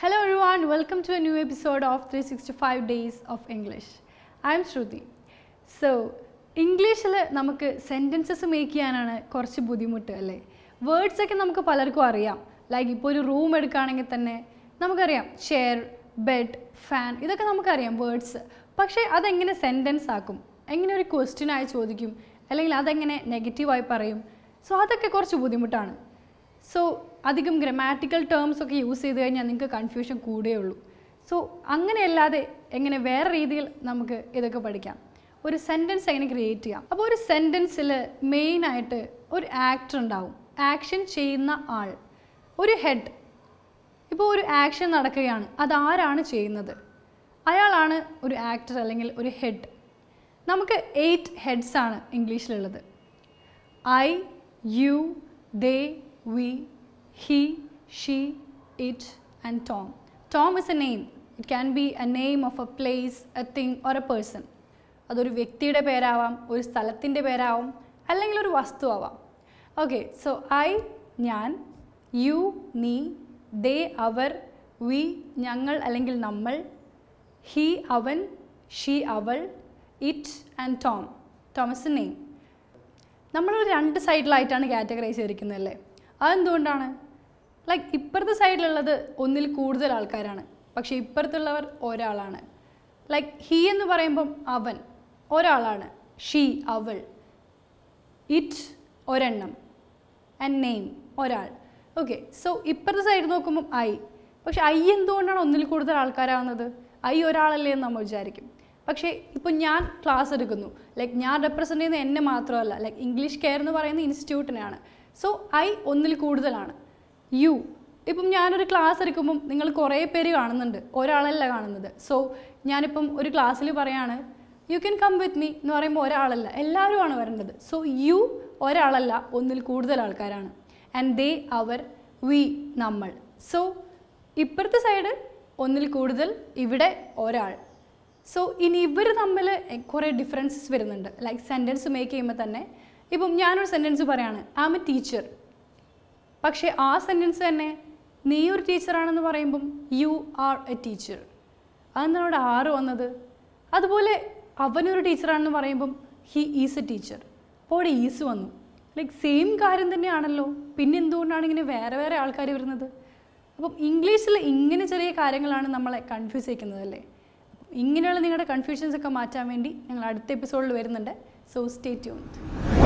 Hello everyone, welcome to a new episode of 365 Days of English. I am Shruti. So ഇംഗ്ലീഷിൽ നമുക്ക് sentences make ചെയ്യാനാണ് കുറച്ച് ബുദ്ധിമുട്ട് അല്ലേ വേർഡ്സൊക്കെ നമുക്ക് പലർക്കും അറിയാം ലൈക്ക് ഇപ്പോൾ ഒരു റൂം എടുക്കുകയാണെങ്കിൽ തന്നെ നമുക്കറിയാം ചെയർ ബെഡ് ഫാൻ ഇതൊക്കെ നമുക്കറിയാം വേർഡ്സ് പക്ഷേ അതെങ്ങനെ സെൻറ്റൻസ് ആക്കും എങ്ങനെ ഒരു ക്വസ്റ്റ്യനായി ചോദിക്കും അല്ലെങ്കിൽ അതെങ്ങനെ നെഗറ്റീവായി പറയും സോ അതൊക്കെ കുറച്ച് ബുദ്ധിമുട്ടാണ് സോ അധികം ഗ്രമാറ്റിക്കൽ ടേംസ് ഒക്കെ യൂസ് ചെയ്ത് കഴിഞ്ഞാൽ നിങ്ങൾക്ക് കൺഫ്യൂഷൻ ഉള്ളൂ സോ അങ്ങനെയല്ലാതെ എങ്ങനെ വേറെ രീതിയിൽ നമുക്ക് ഇതൊക്കെ പഠിക്കാം ഒരു സെൻറ്റൻസ് എങ്ങനെ ക്രിയേറ്റ് ചെയ്യാം അപ്പോൾ ഒരു സെൻറ്റൻസിൽ മെയിനായിട്ട് ഒരു ആക്ടർ ഉണ്ടാവും ആക്ഷൻ ചെയ്യുന്ന ആൾ ഒരു ഹെഡ് ഇപ്പോൾ ഒരു ആക്ഷൻ നടക്കുകയാണ് അതാരാണ് ചെയ്യുന്നത് അയാളാണ് ഒരു ആക്ടർ അല്ലെങ്കിൽ ഒരു ഹെഡ് നമുക്ക് എയ്റ്റ് ഹെഡ്സാണ് ഇംഗ്ലീഷിലുള്ളത് I you they we, he, she, it and Tom. Tom is a name. It can be a name of a place, a thing or a person. അതൊരു വ്യക്തിയുടെ പേരാവാം ഒരു സ്ഥലത്തിൻ്റെ പേരാവും അല്ലെങ്കിൽ ഒരു വസ്തു ആവാം ഓക്കെ സോ ഐ ഞാൻ യു നീ ദേ അവർ വി ഞങ്ങൾ അല്ലെങ്കിൽ നമ്മൾ ഹി അവൻ ഷീ അവൾ it and Tom Thomas name നമ്മളൊരു രണ്ട് സൈഡിലായിട്ടാണ് കാറ്റഗറൈസ് ചെയ്തിരിക്കുന്നത് അല്ലേ അതെന്തുകൊണ്ടാണ് ലൈക്ക് ഇപ്പുറത്തെ സൈഡിലുള്ളത് ഒന്നിൽ കൂടുതൽ ആൾക്കാരാണ് പക്ഷേ ഇപ്പുറത്തുള്ളവർ ഒരാളാണ് ലൈക്ക് ഹീ എന്ന് പറയുമ്പം അവൻ ഒരാളാണ് ഷീ അവൾ ഇറ്റ് ഒരെണ്ണം ആൻഡ് നെയിം ഒരാൾ ഓക്കെ സോ ഇപ്പുറത്തെ സൈഡ് നോക്കുമ്പം ഐ പക്ഷെ ഐ എന്തുകൊണ്ടാണ് ഒന്നിൽ കൂടുതൽ ആൾക്കാരാവുന്നത് ഐ ഒരാളല്ലേ എന്ന് നമ്മൾ വിചാരിക്കും പക്ഷേ ഇപ്പം ഞാൻ ക്ലാസ് എടുക്കുന്നു ലൈക്ക് ഞാൻ റെപ്രസെൻ്റ് ചെയ്യുന്നത് എന്നെ മാത്രമല്ല ലൈക്ക് ഇംഗ്ലീഷ് കെയർ എന്ന് പറയുന്ന ഇൻസ്റ്റിറ്റ്യൂട്ടിനെയാണ് സോ ഐ ഒന്നിൽ കൂടുതലാണ് യു ഇപ്പം ഞാനൊരു ക്ലാസ് എടുക്കുമ്പം നിങ്ങൾ കുറേ പേര് കാണുന്നുണ്ട് ഒരാളല്ല കാണുന്നത് സോ ഞാനിപ്പം ഒരു ക്ലാസ്സിൽ പറയാണ് you can come with me എന്ന് പറയുമ്പോൾ ഒരാളല്ല എല്ലാവരുമാണ് വരേണ്ടത് സോ യു ഒരാളല്ല ഒന്നിൽ കൂടുതൽ ആൾക്കാരാണ് ആൻഡ് ദേ അവർ വി നമ്മൾ സോ ഇപ്പുറത്തെ സൈഡ് ഒന്നിൽ കൂടുതൽ ഇവിടെ ഒരാൾ സോ ഇനി ഇവർ തമ്മിൽ കുറേ ഡിഫറൻസസ് വരുന്നുണ്ട് ലൈക്ക് സെൻറ്റൻസ് മേക്ക് ചെയ്യുമ്പോൾ തന്നെ ഇപ്പം ഞാനൊരു സെൻറ്റൻസ് പറയാണ് ഐ ആം എ ടീച്ചർ പക്ഷേ ആ സെൻറ്റൻസ് തന്നെ നീ ഒരു ടീച്ചറാണെന്ന് പറയുമ്പം യു ആർ എ ടീച്ചർ അതെന്താണ് അവിടെ ആറ് വന്നത് അതുപോലെ അവനൊരു ടീച്ചറാണെന്ന് പറയുമ്പം ഹി ഈസ് എ ടീച്ചർ അപ്പോൾ അവിടെ ഈസ് വന്നു ലൈക്ക് സെയിം കാര്യം തന്നെയാണല്ലോ പിന്നെ എന്തുകൊണ്ടാണ് ഇങ്ങനെ വേറെ വേറെ ആൾക്കാർ വരുന്നത് അപ്പം ഇംഗ്ലീഷിൽ ഇങ്ങനെ ചെറിയ കാര്യങ്ങളാണ് നമ്മളെ കൺഫ്യൂസ് ചെയ്യുന്നത് അല്ലേ ഇങ്ങനെയുള്ള നിങ്ങളുടെ കൺഫ്യൂഷൻസ് ഒക്കെ മാറ്റാൻ വേണ്ടി ഞങ്ങൾ അടുത്ത എപ്പിസോഡിൽ വരുന്നുണ്ട് സോ സ്റ്റേ ട്യൂൺഡ്